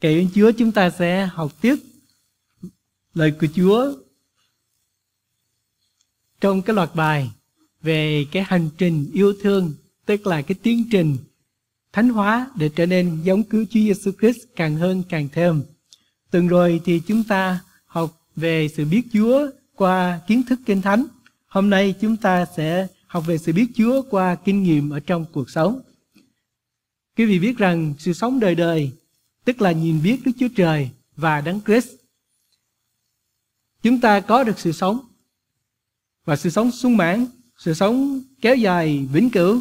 Kể ơn Chúa chúng ta sẽ học tiếp lời của Chúa trong cái loạt bài về cái hành trình yêu thương, tức là cái tiến trình thánh hóa để trở nên giống cứu Chúa Giêsu Christ càng hơn càng thêm. Từng rồi thì chúng ta học về sự biết Chúa qua kiến thức kinh thánh. Hôm nay chúng ta sẽ học về sự biết Chúa qua kinh nghiệm ở trong cuộc sống. Quý vị biết rằng sự sống đời đời tức là nhìn biết Đức Chúa Trời và Đấng Christ. Chúng ta có được sự sống và sự sống sung mãn, sự sống kéo dài vĩnh cửu.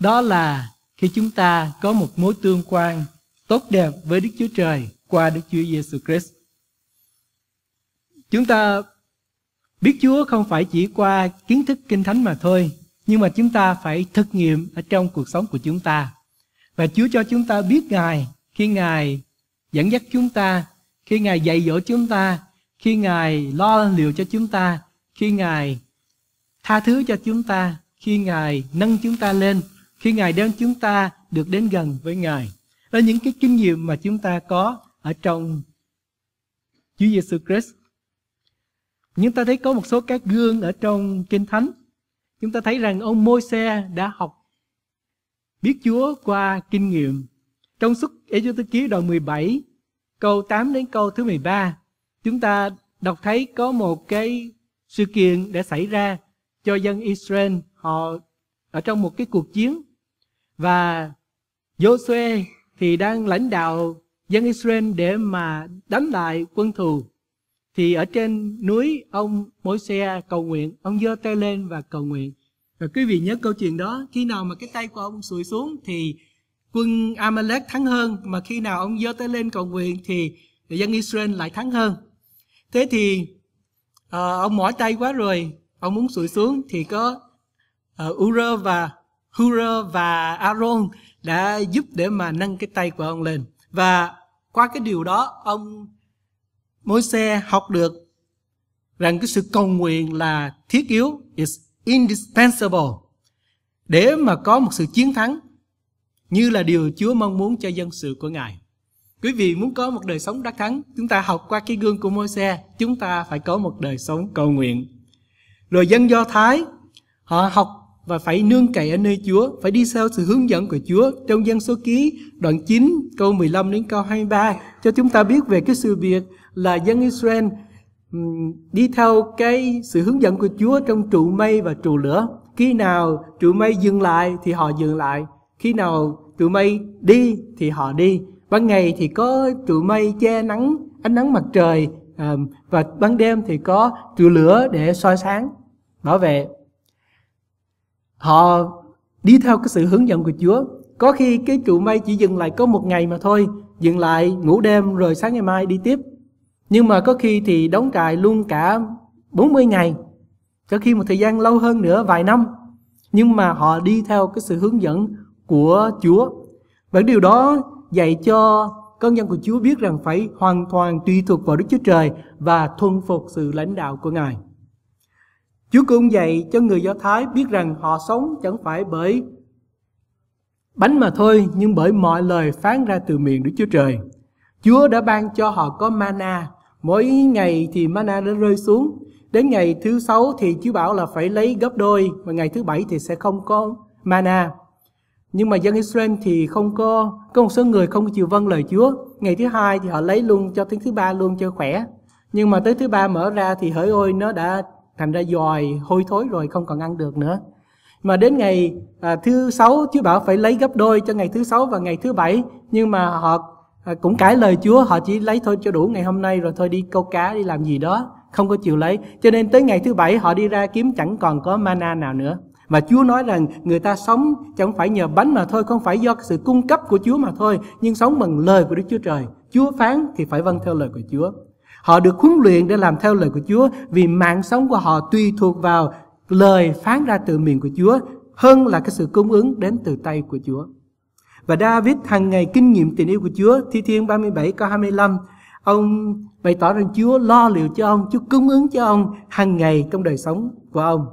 Đó là khi chúng ta có một mối tương quan tốt đẹp với Đức Chúa Trời qua Đức Chúa Giêsu Christ. Chúng ta biết Chúa không phải chỉ qua kiến thức kinh thánh mà thôi, nhưng mà chúng ta phải thực nghiệm ở trong cuộc sống của chúng ta. Và Chúa cho chúng ta biết Ngài khi Ngài dẫn dắt chúng ta, khi Ngài dạy dỗ chúng ta, khi Ngài lo liệu cho chúng ta, khi Ngài tha thứ cho chúng ta, khi Ngài nâng chúng ta lên, khi Ngài đem chúng ta được đến gần với Ngài. Đó là những cái kinh nghiệm mà chúng ta có ở trong Chúa Giêsu Christ. Nhưng ta thấy có một số các gương ở trong Kinh Thánh. Chúng ta thấy rằng ông Môi-se đã học biết Chúa qua kinh nghiệm trong suốt Ê-chô-tư ký đoạn 17, câu 8 đến câu thứ 13, chúng ta đọc thấy có một cái sự kiện đã xảy ra cho dân Israel họ ở trong một cái cuộc chiến và Joshua thì đang lãnh đạo dân Israel để mà đánh lại quân thù thì ở trên núi ông mỗi xe cầu nguyện ông giơ tay lên và cầu nguyện và quý vị nhớ câu chuyện đó khi nào mà cái tay của ông sụi xuống thì quân Amalek thắng hơn mà khi nào ông giơ tay lên cầu nguyện thì người dân Israel lại thắng hơn thế thì uh, ông mỏi tay quá rồi ông muốn sụi xuống thì có uh, Ura và Hura và Aaron đã giúp để mà nâng cái tay của ông lên và qua cái điều đó ông mối xe học được rằng cái sự cầu nguyện là thiết yếu is indispensable để mà có một sự chiến thắng như là điều Chúa mong muốn cho dân sự của Ngài. Quý vị muốn có một đời sống đắc thắng, chúng ta học qua cái gương của Môi-se, chúng ta phải có một đời sống cầu nguyện. Rồi dân Do Thái, họ học và phải nương cậy ở nơi Chúa, phải đi theo sự hướng dẫn của Chúa. Trong dân số ký đoạn 9 câu 15 đến câu 23 cho chúng ta biết về cái sự việc là dân Israel đi theo cái sự hướng dẫn của Chúa trong trụ mây và trụ lửa. Khi nào trụ mây dừng lại thì họ dừng lại, khi nào tụi mây đi thì họ đi ban ngày thì có trụ mây che nắng ánh nắng mặt trời và ban đêm thì có trụ lửa để soi sáng bảo vệ họ đi theo cái sự hướng dẫn của Chúa có khi cái trụ mây chỉ dừng lại có một ngày mà thôi dừng lại ngủ đêm rồi sáng ngày mai đi tiếp nhưng mà có khi thì đóng trại luôn cả 40 ngày có khi một thời gian lâu hơn nữa vài năm nhưng mà họ đi theo cái sự hướng dẫn của Chúa. Và điều đó dạy cho con dân của Chúa biết rằng phải hoàn toàn tùy thuộc vào Đức Chúa Trời và thuần phục sự lãnh đạo của Ngài. Chúa cũng dạy cho người Do Thái biết rằng họ sống chẳng phải bởi bánh mà thôi, nhưng bởi mọi lời phán ra từ miệng Đức Chúa Trời. Chúa đã ban cho họ có mana, mỗi ngày thì mana đã rơi xuống. Đến ngày thứ sáu thì Chúa bảo là phải lấy gấp đôi, và ngày thứ bảy thì sẽ không có mana. Nhưng mà dân Israel thì không có, có một số người không chịu vâng lời Chúa. Ngày thứ hai thì họ lấy luôn cho tiếng thứ ba luôn cho khỏe. Nhưng mà tới thứ ba mở ra thì hỡi ôi nó đã thành ra dòi, hôi thối rồi không còn ăn được nữa. Mà đến ngày à, thứ sáu Chúa bảo phải lấy gấp đôi cho ngày thứ sáu và ngày thứ bảy. Nhưng mà họ à, cũng cãi lời Chúa, họ chỉ lấy thôi cho đủ ngày hôm nay rồi thôi đi câu cá, đi làm gì đó. Không có chịu lấy. Cho nên tới ngày thứ bảy họ đi ra kiếm chẳng còn có mana nào nữa. Mà Chúa nói rằng người ta sống chẳng phải nhờ bánh mà thôi, không phải do sự cung cấp của Chúa mà thôi, nhưng sống bằng lời của Đức Chúa Trời. Chúa phán thì phải vâng theo lời của Chúa. Họ được huấn luyện để làm theo lời của Chúa vì mạng sống của họ tùy thuộc vào lời phán ra từ miệng của Chúa hơn là cái sự cung ứng đến từ tay của Chúa. Và David hàng ngày kinh nghiệm tình yêu của Chúa, Thi Thiên 37 câu 25, ông bày tỏ rằng Chúa lo liệu cho ông, Chúa cung ứng cho ông hàng ngày trong đời sống của ông.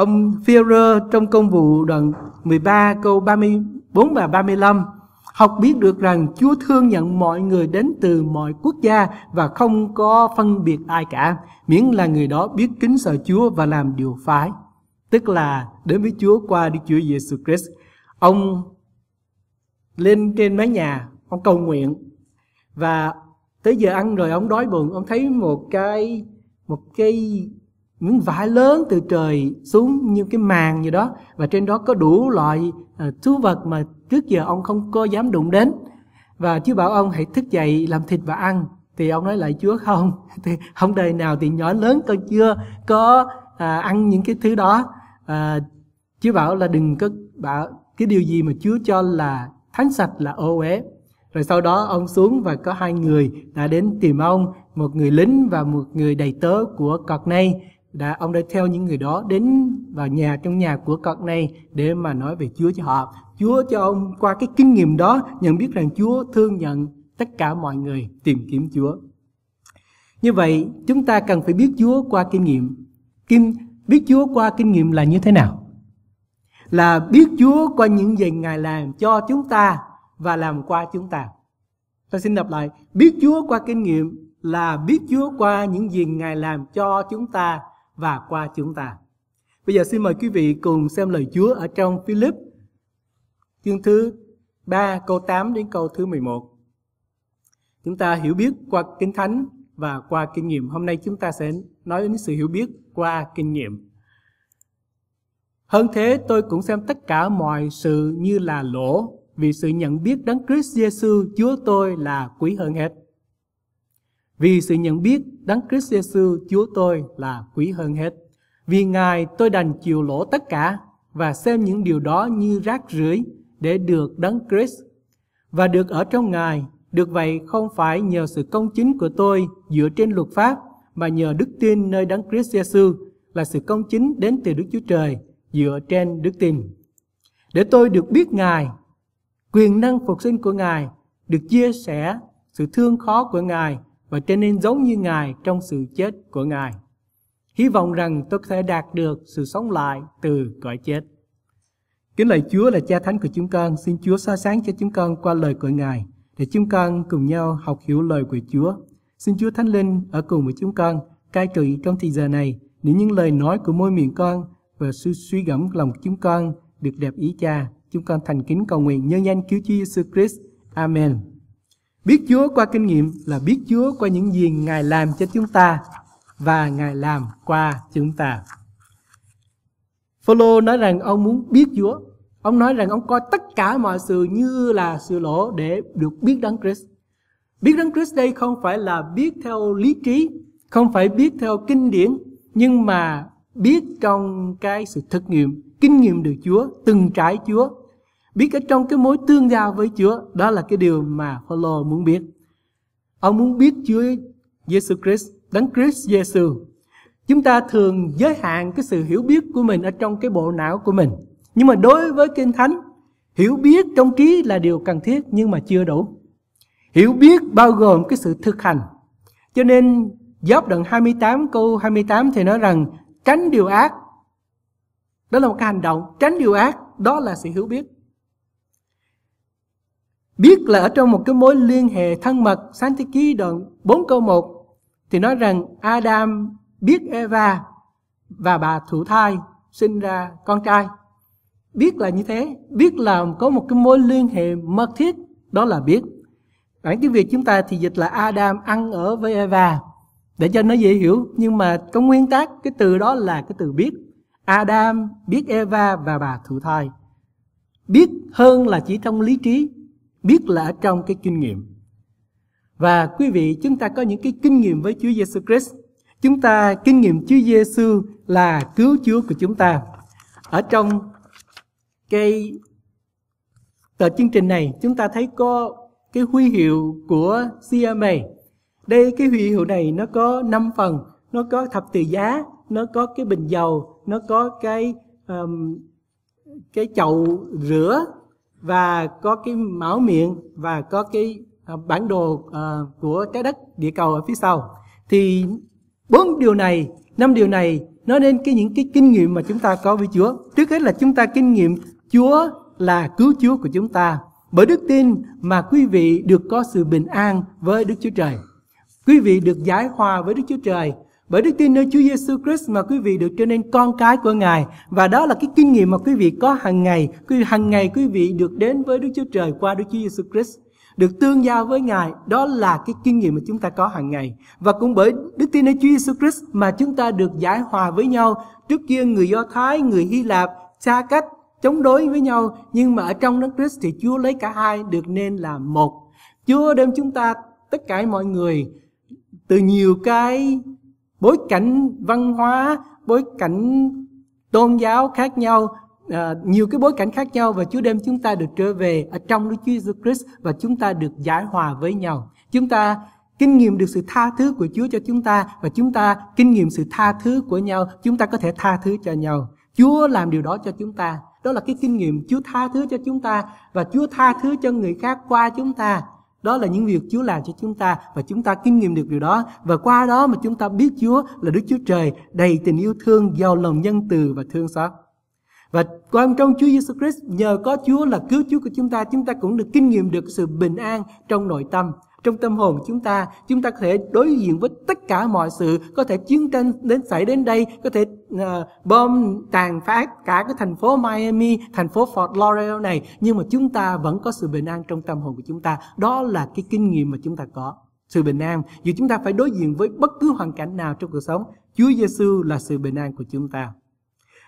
Ông Führer trong công vụ đoạn 13 câu 34 và 35 học biết được rằng Chúa thương nhận mọi người đến từ mọi quốc gia và không có phân biệt ai cả, miễn là người đó biết kính sợ Chúa và làm điều phái, tức là đến với Chúa qua Đức Chúa Giêsu Christ. Ông lên trên mái nhà, ông cầu nguyện và tới giờ ăn rồi ông đói bụng, ông thấy một cái một cái miếng vải lớn từ trời xuống như cái màn gì đó và trên đó có đủ loại uh, thú vật mà trước giờ ông không có dám đụng đến và Chúa bảo ông hãy thức dậy làm thịt và ăn thì ông nói lại Chúa không thì không đời nào thì nhỏ lớn con chưa có à, ăn những cái thứ đó à, Chúa bảo là đừng có bảo cái điều gì mà Chúa cho là thánh sạch là ô uế rồi sau đó ông xuống và có hai người đã đến tìm ông một người lính và một người đầy tớ của cọt nay đã ông đã theo những người đó đến vào nhà trong nhà của cận này để mà nói về Chúa cho họ. Chúa cho ông qua cái kinh nghiệm đó nhận biết rằng Chúa thương nhận tất cả mọi người tìm kiếm Chúa. Như vậy, chúng ta cần phải biết Chúa qua kinh nghiệm. Kim biết Chúa qua kinh nghiệm là như thế nào? Là biết Chúa qua những gì Ngài làm cho chúng ta và làm qua chúng ta. Tôi xin đọc lại, biết Chúa qua kinh nghiệm là biết Chúa qua những gì Ngài làm cho chúng ta và qua chúng ta. Bây giờ xin mời quý vị cùng xem lời Chúa ở trong Philip chương thứ 3 câu 8 đến câu thứ 11. Chúng ta hiểu biết qua Kinh Thánh và qua kinh nghiệm. Hôm nay chúng ta sẽ nói đến sự hiểu biết qua kinh nghiệm. Hơn thế tôi cũng xem tất cả mọi sự như là lỗ vì sự nhận biết đấng Christ Jesus Chúa tôi là quý hơn hết. Vì sự nhận biết Đấng Christ Jesus Chúa tôi là quý hơn hết. Vì Ngài tôi đành chịu lỗ tất cả và xem những điều đó như rác rưởi để được Đấng Christ và được ở trong Ngài. Được vậy không phải nhờ sự công chính của tôi dựa trên luật pháp mà nhờ đức tin nơi Đấng Christ Jesus là sự công chính đến từ Đức Chúa Trời dựa trên đức tin. Để tôi được biết Ngài, quyền năng phục sinh của Ngài, được chia sẻ sự thương khó của Ngài và trở nên giống như Ngài trong sự chết của Ngài. Hy vọng rằng tôi có thể đạt được sự sống lại từ cõi chết. Kính lời Chúa là cha thánh của chúng con, xin Chúa soi sáng cho chúng con qua lời của Ngài, để chúng con cùng nhau học hiểu lời của Chúa. Xin Chúa Thánh Linh ở cùng với chúng con, cai trị trong thời giờ này, để những lời nói của môi miệng con và sự suy gẫm lòng chúng con được đẹp ý cha. Chúng con thành kính cầu nguyện nhân danh cứu Chúa Jesus Christ. Amen. Biết Chúa qua kinh nghiệm là biết Chúa qua những gì Ngài làm cho chúng ta và Ngài làm qua chúng ta. Phaolô nói rằng ông muốn biết Chúa. Ông nói rằng ông coi tất cả mọi sự như là sự lỗ để được biết Đấng Christ. Biết Đấng Christ đây không phải là biết theo lý trí, không phải biết theo kinh điển, nhưng mà biết trong cái sự thực nghiệm, kinh nghiệm được Chúa, từng trải Chúa biết ở trong cái mối tương giao với Chúa đó là cái điều mà Phaolô muốn biết ông muốn biết Chúa Giêsu Christ đấng Christ Giêsu chúng ta thường giới hạn cái sự hiểu biết của mình ở trong cái bộ não của mình nhưng mà đối với kinh thánh hiểu biết trong trí là điều cần thiết nhưng mà chưa đủ hiểu biết bao gồm cái sự thực hành cho nên Giáp đoạn 28 câu 28 thì nói rằng tránh điều ác đó là một cái hành động tránh điều ác đó là sự hiểu biết biết là ở trong một cái mối liên hệ thân mật sáng thế ký đoạn 4 câu 1 thì nói rằng Adam biết Eva và bà thụ thai sinh ra con trai biết là như thế biết là có một cái mối liên hệ mật thiết đó là biết bản tiếng việt chúng ta thì dịch là Adam ăn ở với Eva để cho nó dễ hiểu nhưng mà có nguyên tắc cái từ đó là cái từ biết Adam biết Eva và bà thụ thai biết hơn là chỉ trong lý trí biết là ở trong cái kinh nghiệm. Và quý vị, chúng ta có những cái kinh nghiệm với Chúa Giêsu Christ. Chúng ta kinh nghiệm Chúa Giêsu là cứu Chúa của chúng ta. Ở trong cái tờ chương trình này, chúng ta thấy có cái huy hiệu của CMA. Đây cái huy hiệu này nó có 5 phần, nó có thập tự giá, nó có cái bình dầu, nó có cái um, cái chậu rửa và có cái mão miệng và có cái ờ, bản đồ ờ, của trái đất địa cầu ở phía sau thì bốn điều này năm điều này nó nên cái những cái kinh nghiệm mà chúng ta có với Chúa trước hết là chúng ta kinh nghiệm Chúa là cứu Chúa của chúng ta bởi đức tin mà quý vị được có sự bình an với Đức Chúa Trời quý vị được giải hòa với Đức Chúa Trời bởi đức tin nơi Chúa Giêsu Christ mà quý vị được trở nên con cái của Ngài và đó là cái kinh nghiệm mà quý vị có hàng ngày, quý hàng ngày quý vị được đến với Đức Chúa Trời qua Đức Chúa Giêsu Christ được tương giao với Ngài, đó là cái kinh nghiệm mà chúng ta có hàng ngày. Và cũng bởi đức tin nơi Chúa giêsu Christ mà chúng ta được giải hòa với nhau. Trước kia người Do Thái, người Hy Lạp xa cách, chống đối với nhau, nhưng mà ở trong đức Christ thì Chúa lấy cả hai được nên là một. Chúa đem chúng ta tất cả mọi người từ nhiều cái bối cảnh văn hóa bối cảnh tôn giáo khác nhau À, nhiều cái bối cảnh khác nhau và Chúa đem chúng ta được trở về ở trong Đức Chúa Jesus Christ và chúng ta được giải hòa với nhau. Chúng ta kinh nghiệm được sự tha thứ của Chúa cho chúng ta và chúng ta kinh nghiệm sự tha thứ của nhau, chúng ta có thể tha thứ cho nhau. Chúa làm điều đó cho chúng ta. Đó là cái kinh nghiệm Chúa tha thứ cho chúng ta và Chúa tha thứ cho người khác qua chúng ta. Đó là những việc Chúa làm cho chúng ta và chúng ta kinh nghiệm được điều đó. Và qua đó mà chúng ta biết Chúa là Đức Chúa Trời đầy tình yêu thương, giàu lòng nhân từ và thương xót. Và quan trong Chúa Giêsu Christ nhờ có Chúa là cứu Chúa của chúng ta, chúng ta cũng được kinh nghiệm được sự bình an trong nội tâm trong tâm hồn chúng ta chúng ta có thể đối diện với tất cả mọi sự có thể chiến tranh đến xảy đến đây có thể uh, bom tàn phá cả cái thành phố Miami thành phố Fort Lauderdale này nhưng mà chúng ta vẫn có sự bình an trong tâm hồn của chúng ta đó là cái kinh nghiệm mà chúng ta có sự bình an dù chúng ta phải đối diện với bất cứ hoàn cảnh nào trong cuộc sống Chúa Giêsu là sự bình an của chúng ta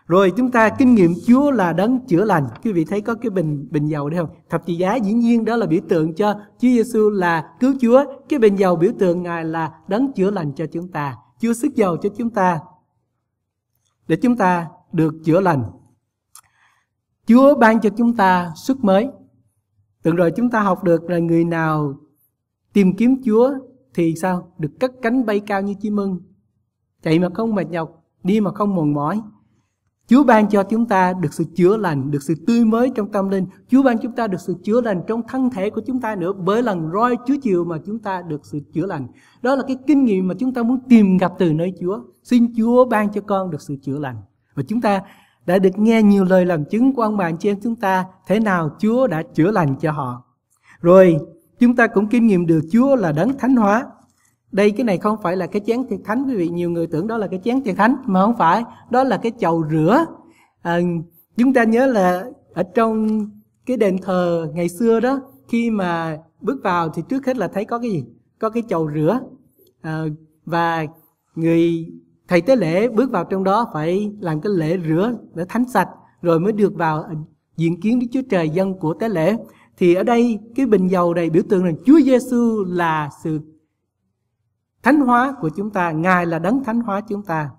rồi chúng ta kinh nghiệm Chúa là đấng chữa lành. Quý vị thấy có cái bình bình dầu đấy không? Thập tự giá dĩ nhiên đó là biểu tượng cho Chúa Giêsu là cứu Chúa. Cái bình dầu biểu tượng Ngài là đấng chữa lành cho chúng ta, Chúa sức dầu cho chúng ta để chúng ta được chữa lành. Chúa ban cho chúng ta sức mới. Từng rồi chúng ta học được là người nào tìm kiếm Chúa thì sao? Được cất cánh bay cao như chim ưng, chạy mà không mệt nhọc, đi mà không mòn mỏi Chúa ban cho chúng ta được sự chữa lành, được sự tươi mới trong tâm linh. Chúa ban chúng ta được sự chữa lành trong thân thể của chúng ta nữa bởi lần roi Chúa chiều mà chúng ta được sự chữa lành. Đó là cái kinh nghiệm mà chúng ta muốn tìm gặp từ nơi Chúa. Xin Chúa ban cho con được sự chữa lành. Và chúng ta đã được nghe nhiều lời làm chứng của ông bà anh chị em chúng ta thế nào Chúa đã chữa lành cho họ. Rồi chúng ta cũng kinh nghiệm được Chúa là đấng thánh hóa đây cái này không phải là cái chén thiệt thánh quý vị nhiều người tưởng đó là cái chén thiệt thánh mà không phải đó là cái chầu rửa à, chúng ta nhớ là ở trong cái đền thờ ngày xưa đó khi mà bước vào thì trước hết là thấy có cái gì có cái chầu rửa à, và người thầy tế lễ bước vào trong đó phải làm cái lễ rửa để thánh sạch rồi mới được vào diện kiến Đức Chúa Trời dân của tế lễ thì ở đây cái bình dầu này biểu tượng là Chúa Giêsu là sự thánh hóa của chúng ta ngài là đấng thánh hóa chúng ta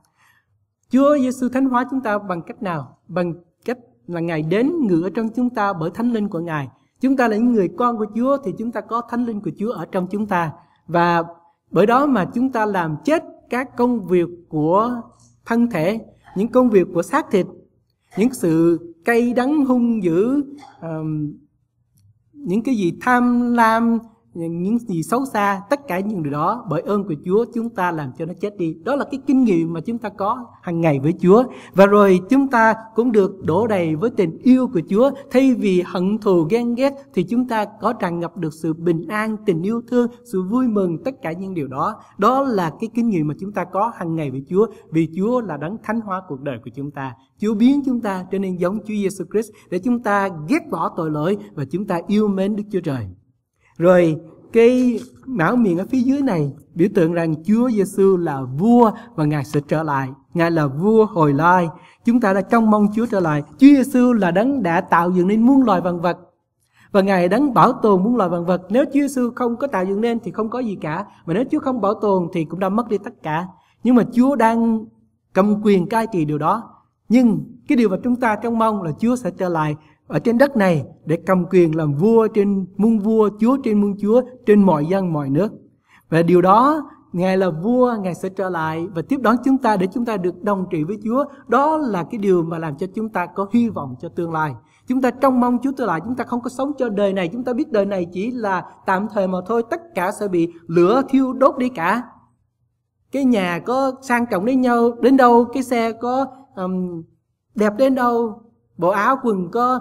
chúa giêsu thánh hóa chúng ta bằng cách nào bằng cách là ngài đến ngự ở trong chúng ta bởi thánh linh của ngài chúng ta là những người con của chúa thì chúng ta có thánh linh của chúa ở trong chúng ta và bởi đó mà chúng ta làm chết các công việc của thân thể những công việc của xác thịt những sự cay đắng hung dữ um, những cái gì tham lam những gì xấu xa tất cả những điều đó bởi ơn của Chúa chúng ta làm cho nó chết đi đó là cái kinh nghiệm mà chúng ta có hàng ngày với Chúa và rồi chúng ta cũng được đổ đầy với tình yêu của Chúa thay vì hận thù ghen ghét thì chúng ta có tràn ngập được sự bình an tình yêu thương sự vui mừng tất cả những điều đó đó là cái kinh nghiệm mà chúng ta có hàng ngày với Chúa vì Chúa là đấng thánh hóa cuộc đời của chúng ta Chúa biến chúng ta trở nên giống Chúa Giêsu Christ để chúng ta ghét bỏ tội lỗi và chúng ta yêu mến Đức Chúa Trời rồi cái mão miệng ở phía dưới này biểu tượng rằng Chúa Giêsu là vua và Ngài sẽ trở lại. Ngài là vua hồi lai. Chúng ta đã trông mong Chúa trở lại. Chúa Giêsu là đấng đã tạo dựng nên muôn loài vạn vật và Ngài đấng bảo tồn muôn loài vạn vật. Nếu Chúa Giêsu không có tạo dựng nên thì không có gì cả, mà nếu Chúa không bảo tồn thì cũng đã mất đi tất cả. Nhưng mà Chúa đang cầm quyền cai trị điều đó. Nhưng cái điều mà chúng ta trông mong là Chúa sẽ trở lại ở trên đất này để cầm quyền làm vua trên muôn vua, chúa trên muôn chúa, trên mọi dân, mọi nước. Và điều đó, Ngài là vua, Ngài sẽ trở lại và tiếp đón chúng ta để chúng ta được đồng trị với Chúa. Đó là cái điều mà làm cho chúng ta có hy vọng cho tương lai. Chúng ta trông mong Chúa trở lại, chúng ta không có sống cho đời này. Chúng ta biết đời này chỉ là tạm thời mà thôi, tất cả sẽ bị lửa thiêu đốt đi cả. Cái nhà có sang trọng đến nhau đến đâu, cái xe có um, đẹp đến đâu, bộ áo quần có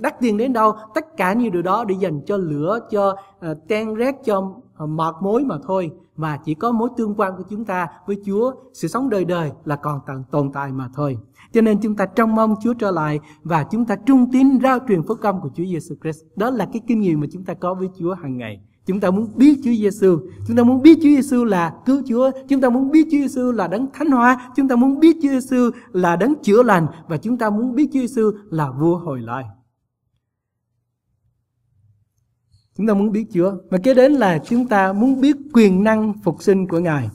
đắt tiền đến đâu tất cả những điều đó để dành cho lửa cho uh, ten rét cho ờ, mọt mối mà thôi mà chỉ có mối tương quan của chúng ta với Chúa sự sống đời đời là còn tồn tại mà thôi cho nên chúng ta trông mong Chúa trở lại và chúng ta trung tín rao truyền phước công của Chúa Giêsu Christ đó là cái kinh nghiệm mà chúng ta có với Chúa hàng ngày Chúng ta muốn biết Chúa Giêsu, chúng ta muốn biết Chúa Giêsu là cứu Chúa, chúng ta muốn biết Chúa Giêsu là đấng thánh hóa, chúng ta muốn biết Chúa Giêsu là đấng chữa lành và chúng ta muốn biết Chúa Giêsu là vua hồi lại. Chúng ta muốn biết Chúa và kế đến là chúng ta muốn biết quyền năng phục sinh của Ngài.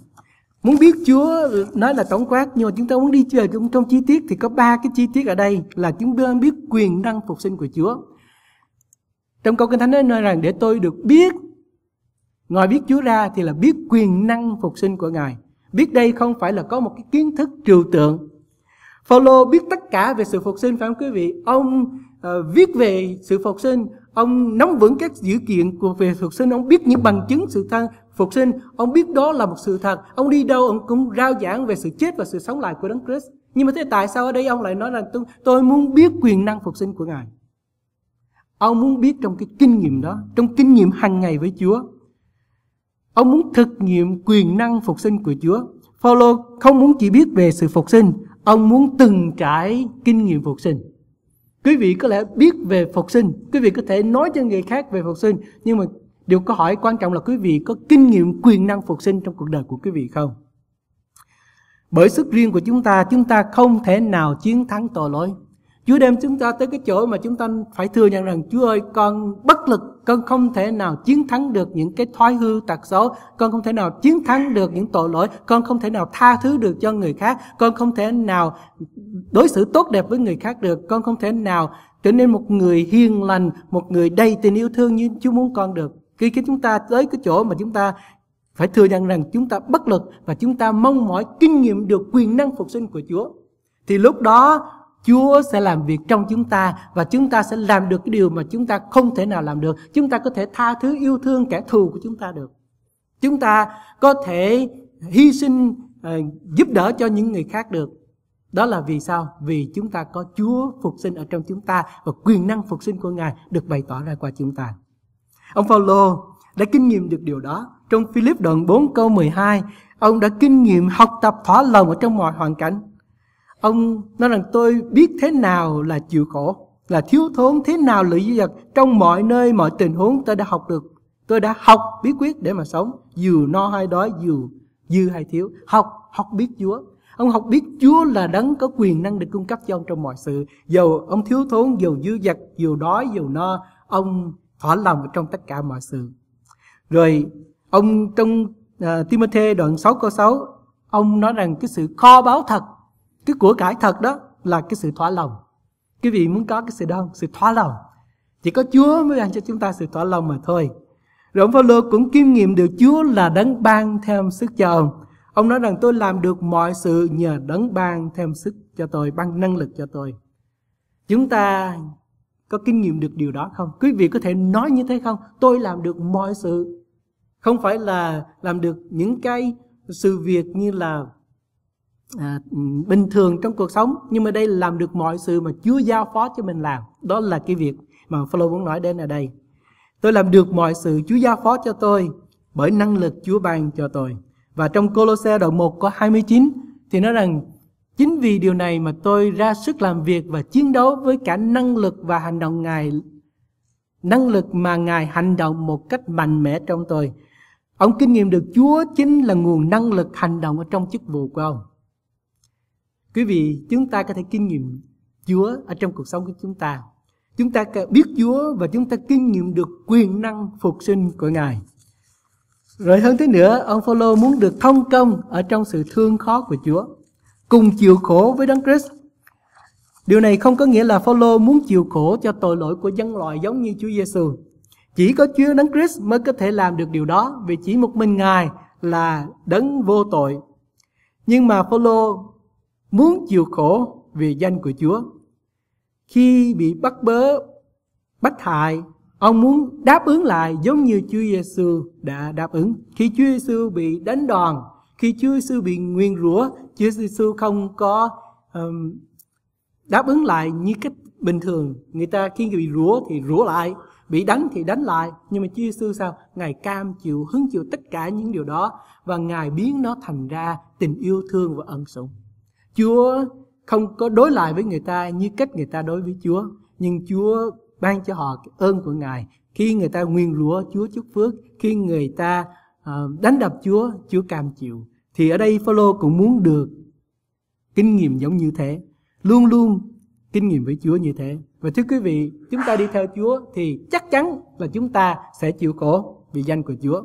Muốn biết Chúa nói là tổng quát nhưng mà chúng ta muốn đi về trong, trong chi tiết thì có ba cái chi tiết ở đây là chúng ta biết quyền năng phục sinh của Chúa. Trong câu Kinh Thánh nói rằng để tôi được biết Ngoài biết Chúa ra thì là biết quyền năng phục sinh của Ngài. Biết đây không phải là có một cái kiến thức trừu tượng. Phaolô biết tất cả về sự phục sinh phải không quý vị? Ông uh, viết về sự phục sinh, ông nắm vững các dữ kiện của về phục sinh, ông biết những bằng chứng sự thân phục sinh, ông biết đó là một sự thật. Ông đi đâu ông cũng rao giảng về sự chết và sự sống lại của Đấng Christ. Nhưng mà thế tại sao ở đây ông lại nói rằng tôi, tôi muốn biết quyền năng phục sinh của Ngài? Ông muốn biết trong cái kinh nghiệm đó, trong kinh nghiệm hàng ngày với Chúa, Ông muốn thực nghiệm quyền năng phục sinh của Chúa. Phaolô không muốn chỉ biết về sự phục sinh, ông muốn từng trải kinh nghiệm phục sinh. Quý vị có lẽ biết về phục sinh, quý vị có thể nói cho người khác về phục sinh, nhưng mà điều câu hỏi quan trọng là quý vị có kinh nghiệm quyền năng phục sinh trong cuộc đời của quý vị không? Bởi sức riêng của chúng ta, chúng ta không thể nào chiến thắng tội lỗi. Chúa đem chúng ta tới cái chỗ mà chúng ta phải thừa nhận rằng Chúa ơi con bất lực, con không thể nào chiến thắng được những cái thoái hư tật xấu, con không thể nào chiến thắng được những tội lỗi, con không thể nào tha thứ được cho người khác, con không thể nào đối xử tốt đẹp với người khác được, con không thể nào trở nên một người hiền lành, một người đầy tình yêu thương như Chúa muốn con được. Khi khi chúng ta tới cái chỗ mà chúng ta phải thừa nhận rằng chúng ta bất lực và chúng ta mong mỏi kinh nghiệm được quyền năng phục sinh của Chúa. Thì lúc đó Chúa sẽ làm việc trong chúng ta và chúng ta sẽ làm được cái điều mà chúng ta không thể nào làm được. Chúng ta có thể tha thứ yêu thương kẻ thù của chúng ta được. Chúng ta có thể hy sinh ờ, giúp đỡ cho những người khác được. Đó là vì sao? Vì chúng ta có Chúa phục sinh ở trong chúng ta và quyền năng phục sinh của Ngài được bày tỏ ra qua chúng ta. Ông Phaolô đã kinh nghiệm được điều đó. Trong Philip đoạn 4 câu 12, ông đã kinh nghiệm học tập thỏa lòng ở trong mọi hoàn cảnh. Ông nói rằng tôi biết thế nào là chịu khổ, là thiếu thốn, thế nào lợi duy vật Trong mọi nơi, mọi tình huống tôi đã học được. Tôi đã học bí quyết để mà sống, dù no hay đói, dù dư hay thiếu. Học, học biết Chúa. Ông học biết Chúa là đấng có quyền năng để cung cấp cho ông trong mọi sự. Dầu ông thiếu thốn, dầu dư vật dầu đói, dầu no, ông thỏa lòng trong tất cả mọi sự. Rồi ông trong uh, ờ, Timothy đoạn 6 câu 6, ông nói rằng cái sự kho báu thật cái của cải thật đó là cái sự thỏa lòng quý vị muốn có cái sự đó không sự thỏa lòng chỉ có chúa mới ban cho chúng ta sự thỏa lòng mà thôi rồi ông Phaolô cũng kiêm nghiệm được Chúa là đấng ban thêm sức cho ông. Ông nói rằng tôi làm được mọi sự nhờ đấng ban thêm sức cho tôi, ban năng lực cho tôi. Chúng ta có kinh nghiệm được điều đó không? Quý vị có thể nói như thế không? Tôi làm được mọi sự. Không phải là làm được những cái sự việc như là à, bình thường trong cuộc sống nhưng mà đây là làm được mọi sự mà Chúa giao phó cho mình làm đó là cái việc mà Phaolô muốn nói đến ở đây tôi làm được mọi sự Chúa giao phó cho tôi bởi năng lực Chúa ban cho tôi và trong Colosse đoạn 1 có 29 thì nói rằng chính vì điều này mà tôi ra sức làm việc và chiến đấu với cả năng lực và hành động Ngài năng lực mà Ngài hành động một cách mạnh mẽ trong tôi. Ông kinh nghiệm được Chúa chính là nguồn năng lực hành động ở trong chức vụ của ông. Quý vị, chúng ta có thể kinh nghiệm Chúa ở trong cuộc sống của chúng ta. Chúng ta biết Chúa và chúng ta kinh nghiệm được quyền năng phục sinh của Ngài. Rồi hơn thế nữa, ông Phaolô muốn được thông công ở trong sự thương khó của Chúa, cùng chịu khổ với Đấng Christ. Điều này không có nghĩa là Phaolô muốn chịu khổ cho tội lỗi của dân loài giống như Chúa Giêsu. Chỉ có Chúa Đấng Christ mới có thể làm được điều đó, vì chỉ một mình Ngài là đấng vô tội. Nhưng mà Phaolô muốn chịu khổ vì danh của Chúa. Khi bị bắt bớ, bắt hại, ông muốn đáp ứng lại giống như Chúa Giêsu đã đáp ứng. Khi Chúa Giêsu bị đánh đòn, khi Chúa Giêsu bị nguyền rủa, Chúa Giêsu không có um, đáp ứng lại như cách bình thường. Người ta khi bị rủa thì rủa lại, bị đánh thì đánh lại nhưng mà Chúa Giêsu sao ngài cam chịu hứng chịu tất cả những điều đó và ngài biến nó thành ra tình yêu thương và ân sủng Chúa không có đối lại với người ta như cách người ta đối với Chúa, nhưng Chúa ban cho họ cái ơn của Ngài. Khi người ta nguyên rủa Chúa chúc phước, khi người ta uh, đánh đập Chúa, Chúa cam chịu. Thì ở đây Phaolô cũng muốn được kinh nghiệm giống như thế, luôn luôn kinh nghiệm với Chúa như thế. Và thưa quý vị, chúng ta đi theo Chúa thì chắc chắn là chúng ta sẽ chịu khổ vì danh của Chúa.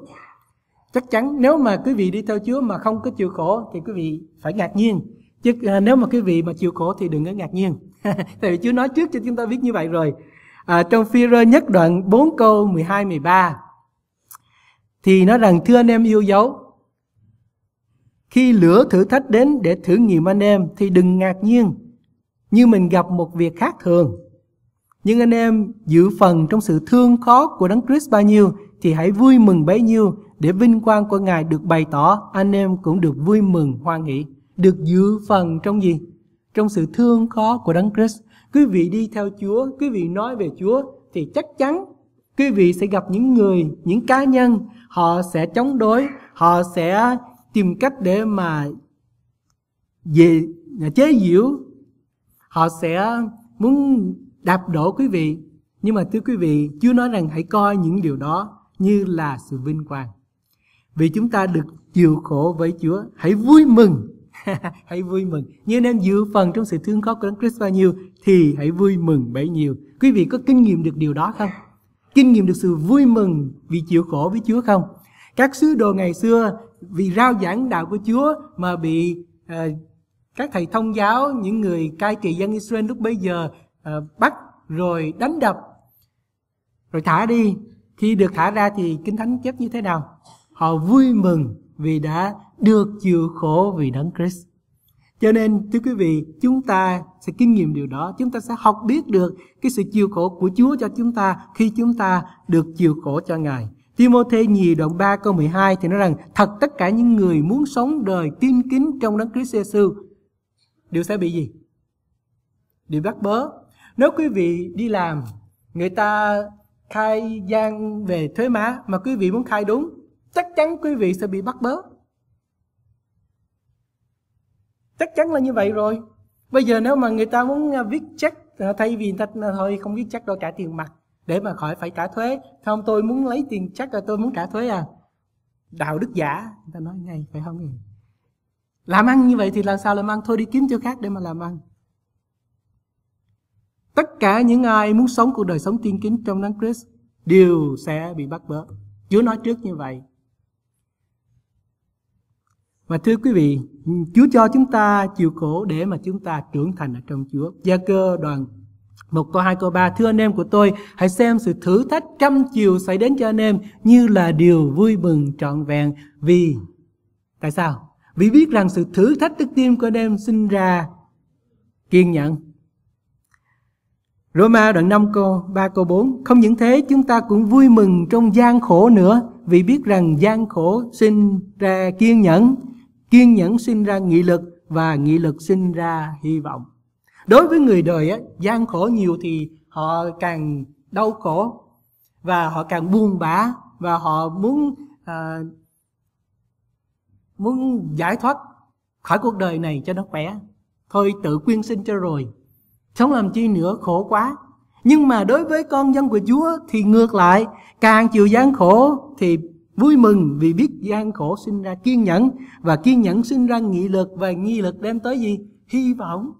Chắc chắn nếu mà quý vị đi theo Chúa mà không có chịu khổ thì quý vị phải ngạc nhiên chứ à, nếu mà quý vị mà chịu khổ thì đừng có ngạc nhiên tại vì Chúa nói trước cho chúng ta biết như vậy rồi à, trong phi rơ nhất đoạn 4 câu 12 13 thì nói rằng thưa anh em yêu dấu khi lửa thử thách đến để thử nghiệm anh em thì đừng ngạc nhiên như mình gặp một việc khác thường nhưng anh em giữ phần trong sự thương khó của đấng Christ bao nhiêu thì hãy vui mừng bấy nhiêu để vinh quang của ngài được bày tỏ anh em cũng được vui mừng hoan hỷ được dự phần trong gì? Trong sự thương khó của Đấng Christ. Quý vị đi theo Chúa, quý vị nói về Chúa thì chắc chắn quý vị sẽ gặp những người, những cá nhân họ sẽ chống đối, họ sẽ tìm cách để mà về à, chế giễu. Họ sẽ muốn đạp đổ quý vị. Nhưng mà thưa quý vị, Chúa nói rằng hãy coi những điều đó như là sự vinh quang. Vì chúng ta được chịu khổ với Chúa, hãy vui mừng hãy vui mừng. Nhưng em dự phần trong sự thương khó của Đấng Christ bao nhiêu thì hãy vui mừng bấy nhiêu. Quý vị có kinh nghiệm được điều đó không? Kinh nghiệm được sự vui mừng vì chịu khổ với Chúa không? Các sứ đồ ngày xưa vì rao giảng đạo của Chúa mà bị uh, các thầy thông giáo, những người cai trị dân Israel lúc bấy giờ uh, bắt rồi đánh đập rồi thả đi. Khi được thả ra thì Kinh Thánh chép như thế nào? Họ vui mừng vì đã được chịu khổ vì Đấng Christ. Cho nên thưa quý vị, chúng ta sẽ kinh nghiệm điều đó, chúng ta sẽ học biết được cái sự chịu khổ của Chúa cho chúng ta khi chúng ta được chịu khổ cho Ngài. Timôthê nhì đoạn 3 câu 12 thì nói rằng thật tất cả những người muốn sống đời tin kính trong đấng Christ Jesus đều sẽ bị gì? Đều bắt bớ. Nếu quý vị đi làm, người ta khai gian về thuế má mà quý vị muốn khai đúng chắc chắn quý vị sẽ bị bắt bớ. Chắc chắn là như vậy rồi. Bây giờ nếu mà người ta muốn à, viết check à, thay vì người ta à, thôi không viết check đâu trả tiền mặt để mà khỏi phải trả thuế. Không tôi muốn lấy tiền check rồi tôi muốn trả thuế à. Đạo đức giả, người ta nói ngay phải không nhỉ? Làm ăn như vậy thì làm sao làm ăn? Thôi đi kiếm chỗ khác để mà làm ăn. Tất cả những ai muốn sống cuộc đời sống tiên kính trong đấng Christ đều sẽ bị bắt bớ. Chúa nói trước như vậy. Và thưa quý vị, Chúa cho chúng ta chịu khổ để mà chúng ta trưởng thành ở trong Chúa. Gia cơ đoàn một câu hai câu ba Thưa anh em của tôi, hãy xem sự thử thách trăm chiều xảy đến cho anh em như là điều vui mừng trọn vẹn vì... Tại sao? Vì biết rằng sự thử thách đức tim của anh em sinh ra kiên nhẫn. Roma đoạn 5 câu 3 câu 4 Không những thế chúng ta cũng vui mừng trong gian khổ nữa Vì biết rằng gian khổ sinh ra kiên nhẫn kiên nhẫn sinh ra nghị lực và nghị lực sinh ra hy vọng đối với người đời á, gian khổ nhiều thì họ càng đau khổ và họ càng buồn bã và họ muốn à, muốn giải thoát khỏi cuộc đời này cho nó khỏe thôi tự quyên sinh cho rồi sống làm chi nữa khổ quá nhưng mà đối với con dân của chúa thì ngược lại càng chịu gian khổ thì Vui mừng vì biết gian khổ sinh ra kiên nhẫn và kiên nhẫn sinh ra nghị lực và nghị lực đem tới gì? Hy vọng.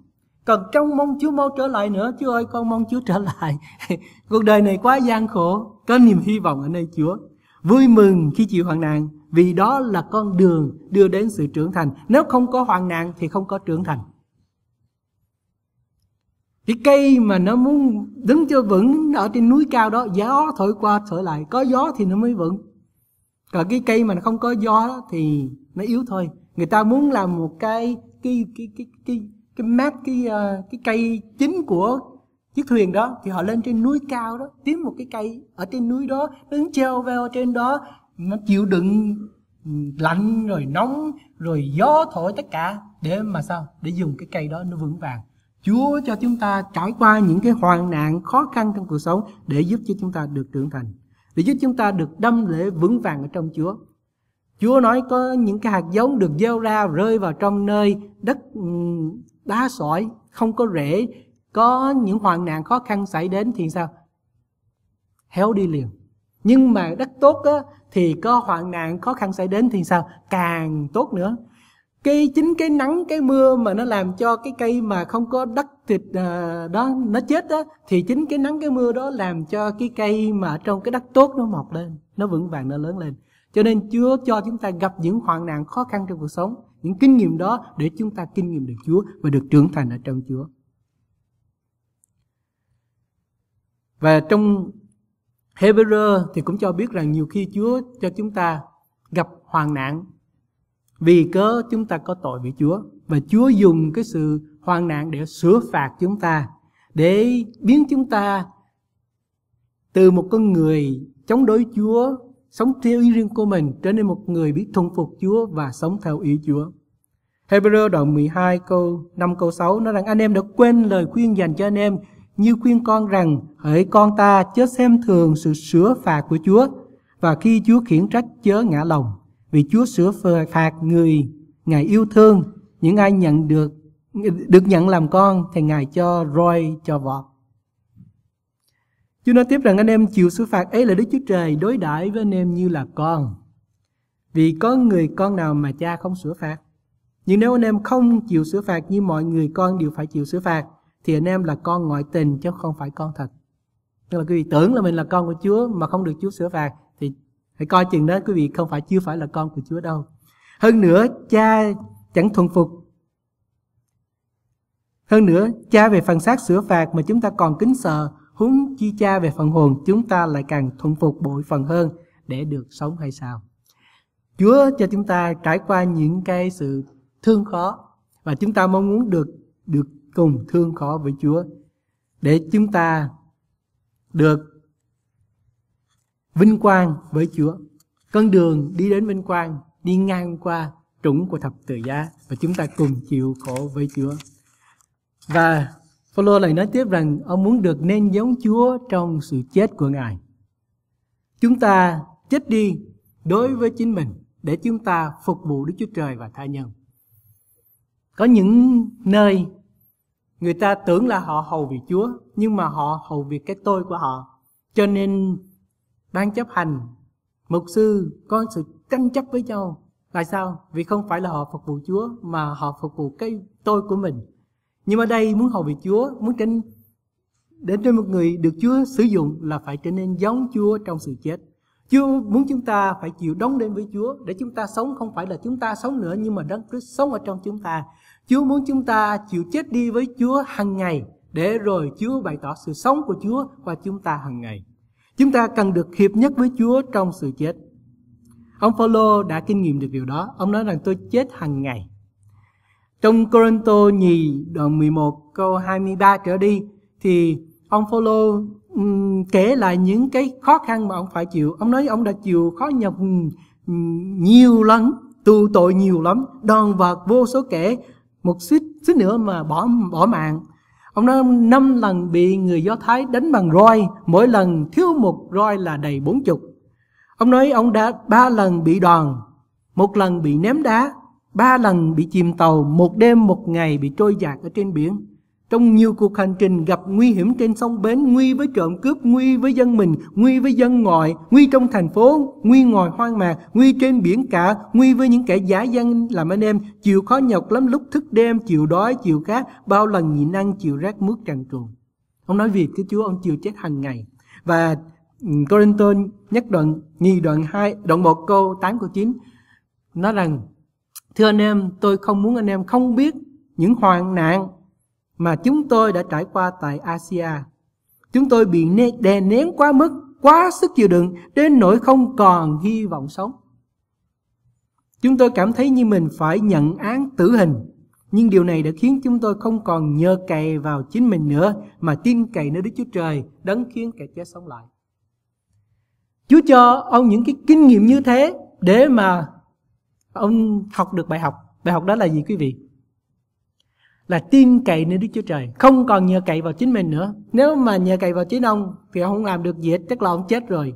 Còn trong mong Chúa mau trở lại nữa, Chúa ơi con mong Chúa trở lại. Cuộc đời này quá gian khổ, có niềm hy vọng ở nơi Chúa. Vui mừng khi chịu hoàn nạn vì đó là con đường đưa đến sự trưởng thành. Nếu không có hoàn nạn thì không có trưởng thành. Cái cây mà nó muốn đứng cho vững ở trên núi cao đó, gió thổi qua thổi lại, có gió thì nó mới vững còn cái cây mà nó không có gió đó, thì nó yếu thôi người ta muốn làm một cái cái cái cái cái cái mát cái ờ, cái cây chính của chiếc thuyền đó thì họ lên trên núi cao đó tiến một cái cây ở trên núi đó đứng treo veo trên đó nó chịu đựng ừ, lạnh rồi nóng rồi gió thổi tất cả để mà sao để dùng cái cây đó nó vững vàng Chúa cho chúng ta trải qua những cái hoàn nạn khó khăn trong cuộc sống để giúp cho chúng ta được trưởng thành để giúp chúng ta được đâm lễ vững vàng ở trong Chúa. Chúa nói có những cái hạt giống được gieo ra rơi vào trong nơi đất đá sỏi, không có rễ, có những hoạn nạn khó khăn xảy đến thì sao? Héo đi liền. Nhưng mà đất tốt á, thì có hoạn nạn khó khăn xảy đến thì sao? Càng tốt nữa cái chính cái nắng cái mưa mà nó làm cho cái cây mà không có đất thịt uh, đó nó chết đó thì chính cái nắng cái mưa đó làm cho cái cây mà trong cái đất tốt nó mọc lên nó vững vàng nó lớn lên cho nên Chúa cho chúng ta gặp những hoạn nạn khó khăn trong cuộc sống những kinh nghiệm đó để chúng ta kinh nghiệm được Chúa và được trưởng thành ở trong Chúa và trong Hebrew thì cũng cho biết rằng nhiều khi Chúa cho chúng ta gặp hoạn nạn vì cớ chúng ta có tội với Chúa và Chúa dùng cái sự hoang nạn để sửa phạt chúng ta, để biến chúng ta từ một con người chống đối Chúa, sống theo ý riêng của mình trở nên một người biết thuần phục Chúa và sống theo ý Chúa. Hebrew đoạn 12 câu 5 câu 6 nói rằng anh em đã quên lời khuyên dành cho anh em như khuyên con rằng hỡi con ta chớ xem thường sự sửa phạt của Chúa và khi Chúa khiển trách chớ ngã lòng vì Chúa sửa phạt người Ngài yêu thương những ai nhận được được nhận làm con thì Ngài cho roi cho vọt. Chúa nói tiếp rằng anh em chịu xử phạt ấy là Đức Chúa Trời đối đãi với anh em như là con. Vì có người con nào mà cha không sửa phạt. Nhưng nếu anh em không chịu sửa phạt như mọi người con đều phải chịu sửa phạt thì anh em là con ngoại tình chứ không phải con thật. Tức là quý vị tưởng là mình là con của Chúa mà không được Chúa sửa phạt Hãy coi chừng đó quý vị không phải chưa phải là con của Chúa đâu. Hơn nữa cha chẳng thuần phục. Hơn nữa cha về phần xác sửa phạt mà chúng ta còn kính sợ huống chi cha về phần hồn chúng ta lại càng thuần phục bội phần hơn để được sống hay sao. Chúa cho chúng ta trải qua những cái sự thương khó và chúng ta mong muốn được được cùng thương khó với Chúa để chúng ta được vinh quang với Chúa. Con đường đi đến vinh quang đi ngang qua trũng của thập tự giá và chúng ta cùng chịu khổ với Chúa. Và Phaolô lại nói tiếp rằng ông muốn được nên giống Chúa trong sự chết của Ngài. Chúng ta chết đi đối với chính mình để chúng ta phục vụ Đức Chúa Trời và tha nhân. Có những nơi người ta tưởng là họ hầu việc Chúa nhưng mà họ hầu việc cái tôi của họ. Cho nên ban chấp hành mục sư có sự tranh chấp với nhau tại sao vì không phải là họ phục vụ chúa mà họ phục vụ cái tôi của mình nhưng ở đây muốn hầu vì chúa muốn trên đến với một người được chúa sử dụng là phải trở nên giống chúa trong sự chết chúa muốn chúng ta phải chịu đóng đêm với chúa để chúng ta sống không phải là chúng ta sống nữa nhưng mà đấng christ sống ở trong chúng ta chúa muốn chúng ta chịu chết đi với chúa hằng ngày để rồi chúa bày tỏ sự sống của chúa qua chúng ta hằng ngày Chúng ta cần được hiệp nhất với Chúa trong sự chết. Ông Phaolô đã kinh nghiệm được điều đó. Ông nói rằng tôi chết hàng ngày. Trong Corinto nhì đoạn 11 câu 23 trở đi thì ông Phaolô um, kể lại những cái khó khăn mà ông phải chịu. Ông nói ông đã chịu khó nhọc nhiều lần, tù tội nhiều lắm, đòn vợt vô số kể, một suýt suýt nữa mà bỏ bỏ mạng Ông nói năm lần bị người Do Thái đánh bằng roi, mỗi lần thiếu một roi là đầy bốn chục. Ông nói ông đã ba lần bị đòn, một lần bị ném đá, ba lần bị chìm tàu, một đêm một ngày bị trôi dạt ở trên biển. Trong nhiều cuộc hành trình gặp nguy hiểm trên sông bến, nguy với trộm cướp, nguy với dân mình, nguy với dân ngoại, nguy trong thành phố, nguy ngoài hoang mạc, nguy trên biển cả, nguy với những kẻ giả danh làm anh em, chịu khó nhọc lắm lúc thức đêm, chịu đói, chịu khát, bao lần nhịn ăn, chịu rác mướt trần truồng Ông nói việc cái Chúa ông chịu chết hàng ngày. Và ừ, Corinto nhắc đoạn nhì đoạn 2, đoạn 1 câu 8 câu 9 nói rằng Thưa anh em, tôi không muốn anh em không biết những hoạn nạn mà chúng tôi đã trải qua tại Asia. Chúng tôi bị đè nén quá mức, quá sức chịu đựng đến nỗi không còn hy vọng sống. Chúng tôi cảm thấy như mình phải nhận án tử hình, nhưng điều này đã khiến chúng tôi không còn nhờ cậy vào chính mình nữa mà tin cậy nơi Đức Chúa Trời đấng khiến kẻ chết sống lại. Chúa cho ông những cái kinh nghiệm như thế để mà ông học được bài học. Bài học đó là gì quý vị? là tin cậy nơi Đức Chúa Trời, không còn nhờ cậy vào chính mình nữa. Nếu mà nhờ cậy vào chính ông thì ông không làm được gì hết, chắc là ông chết rồi.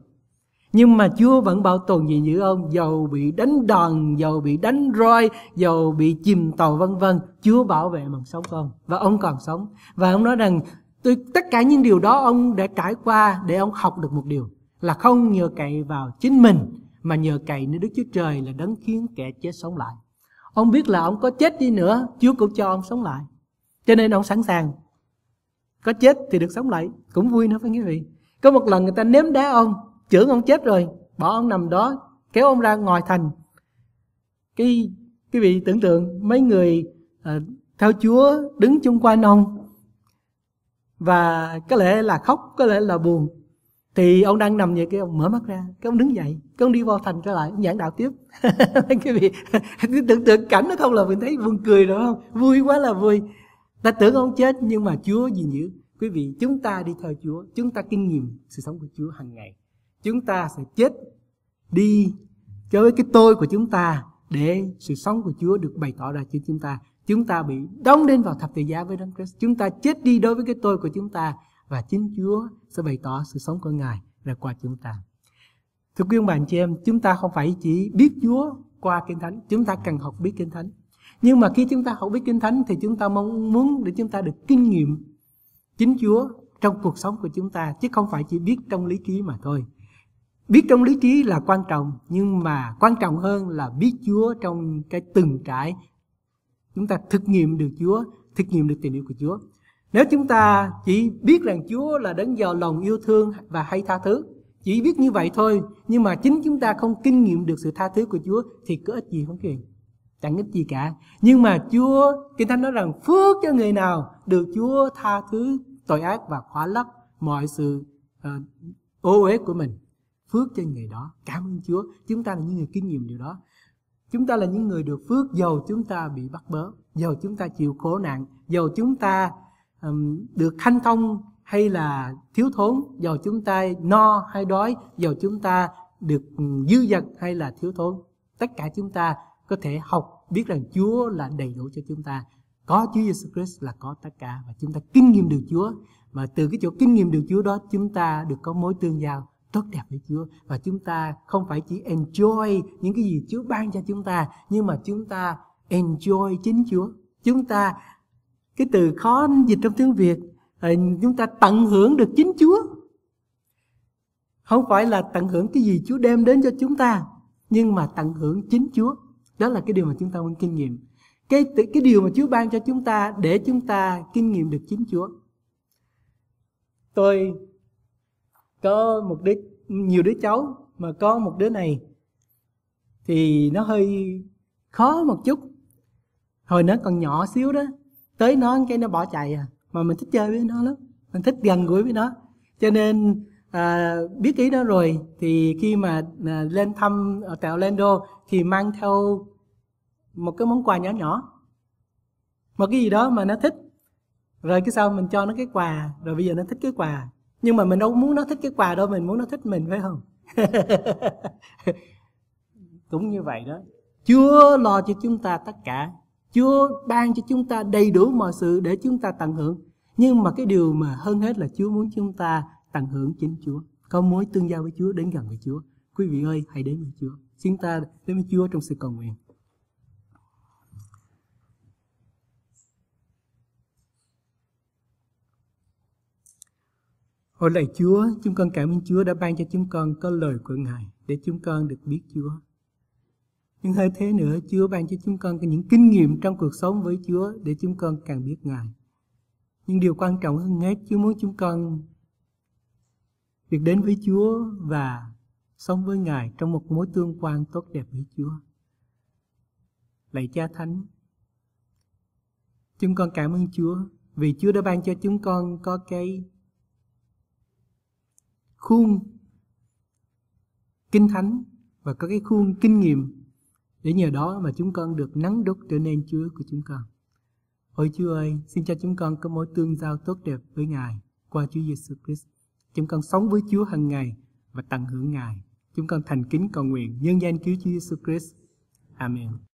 Nhưng mà Chúa vẫn bảo tồn gì giữ ông Dầu bị đánh đòn, dầu bị đánh roi Dầu bị chìm tàu vân vân Chúa bảo vệ bằng sống của ông Và ông còn sống Và ông nói rằng tôi, Tất cả những điều đó ông đã trải qua Để ông học được một điều Là không nhờ cậy vào chính mình Mà nhờ cậy nơi Đức Chúa Trời Là đấng khiến kẻ chết sống lại ông biết là ông có chết đi nữa chúa cũng cho ông sống lại cho nên ông sẵn sàng có chết thì được sống lại cũng vui nữa phải quý vị có một lần người ta ném đá ông chưởng ông chết rồi bỏ ông nằm đó kéo ông ra ngoài thành cái quý vị tưởng tượng mấy người à, theo chúa đứng chung quanh ông và có lẽ là khóc có lẽ là buồn thì ông đang nằm vậy kia ông mở mắt ra cái ông đứng dậy cái ông đi vào thành trở lại ông giảng đạo tiếp cái vị tưởng tượng cảnh nó không là mình thấy buồn cười rồi không vui quá là vui ta tưởng ông chết nhưng mà chúa gì nhỉ? quý vị chúng ta đi theo chúa chúng ta kinh nghiệm sự sống của chúa hàng ngày chúng ta sẽ chết đi với cái tôi của chúng ta để sự sống của chúa được bày tỏ ra cho chúng ta chúng ta bị đóng đinh vào thập tự giá với đấng christ chúng ta chết đi đối với cái tôi của chúng ta và chính chúa sẽ bày tỏ sự sống của Ngài ra qua chúng ta. Thưa quý ông bà anh chị em, chúng ta không phải chỉ biết Chúa qua Kinh Thánh, chúng ta cần học biết Kinh Thánh. Nhưng mà khi chúng ta học biết Kinh Thánh thì chúng ta mong muốn để chúng ta được kinh nghiệm chính Chúa trong cuộc sống của chúng ta, chứ không phải chỉ biết trong lý trí mà thôi. Biết trong lý trí là quan trọng, nhưng mà quan trọng hơn là biết Chúa trong cái từng trải. Chúng ta thực nghiệm được Chúa, thực nghiệm được tình yêu của Chúa. Nếu chúng ta chỉ biết rằng Chúa là đấng giàu lòng yêu thương và hay tha thứ, chỉ biết như vậy thôi, nhưng mà chính chúng ta không kinh nghiệm được sự tha thứ của Chúa thì có ích gì không kỳ? Chẳng ích gì cả. Nhưng mà Chúa, Kinh Thánh nói rằng phước cho người nào được Chúa tha thứ tội ác và khóa lấp mọi sự uh, ô uế của mình. Phước cho người đó. Cảm ơn Chúa. Chúng ta là những người kinh nghiệm điều đó. Chúng ta là những người được phước dầu chúng ta bị bắt bớ, dầu chúng ta chịu khổ nạn, dầu chúng ta được hanh thông hay là thiếu thốn giàu chúng ta no hay đói giàu chúng ta được dư dật hay là thiếu thốn tất cả chúng ta có thể học biết rằng Chúa là đầy đủ cho chúng ta có Chúa Jesus Christ là có tất cả và chúng ta kinh nghiệm được Chúa mà từ cái chỗ kinh nghiệm được Chúa đó chúng ta được có mối tương giao tốt đẹp với Chúa và chúng ta không phải chỉ enjoy những cái gì Chúa ban cho chúng ta nhưng mà chúng ta enjoy chính Chúa chúng ta cái từ khó dịch trong tiếng việt à, chúng ta tận hưởng được chính chúa không phải là tận hưởng cái gì chúa đem đến cho chúng ta nhưng mà tận hưởng chính chúa đó là cái điều mà chúng ta muốn kinh nghiệm cái cái điều mà chúa ban cho chúng ta để chúng ta kinh nghiệm được chính chúa tôi có một đứa nhiều đứa cháu mà có một đứa này thì nó hơi khó một chút hồi nó còn nhỏ xíu đó tới nó cái nó bỏ chạy à mà mình thích chơi với nó lắm mình thích gần gũi với nó cho nên à, biết ý đó rồi thì khi mà à, lên thăm ở tại Orlando thì mang theo một cái món quà nhỏ nhỏ một cái gì đó mà nó thích rồi cái sau mình cho nó cái quà rồi bây giờ nó thích cái quà nhưng mà mình đâu muốn nó thích cái quà đâu mình muốn nó thích mình phải không cũng như vậy đó chúa lo cho chúng ta tất cả Chúa ban cho chúng ta đầy đủ mọi sự để chúng ta tận hưởng. Nhưng mà cái điều mà hơn hết là Chúa muốn chúng ta tận hưởng chính Chúa. Có mối tương giao với Chúa, đến gần với Chúa. Quý vị ơi, hãy đến với Chúa. Chúng ta đến với Chúa trong sự cầu nguyện. Hồi lạy Chúa, chúng con cảm ơn Chúa đã ban cho chúng con có lời của Ngài để chúng con được biết Chúa nhưng hơn thế nữa Chúa ban cho chúng con những kinh nghiệm trong cuộc sống với Chúa để chúng con càng biết Ngài nhưng điều quan trọng hơn hết Chúa muốn chúng con được đến với Chúa và sống với Ngài trong một mối tương quan tốt đẹp với Chúa lạy Cha Thánh chúng con cảm ơn Chúa vì Chúa đã ban cho chúng con có cái khuôn kinh thánh và có cái khuôn kinh nghiệm để nhờ đó mà chúng con được nắng đốt trở nên Chúa của chúng con. Ôi Chúa ơi, xin cho chúng con có mối tương giao tốt đẹp với Ngài qua Chúa Giêsu Christ. Chúng con sống với Chúa hàng ngày và tận hưởng Ngài. Chúng con thành kính cầu nguyện nhân danh Chúa Giêsu Christ. Amen.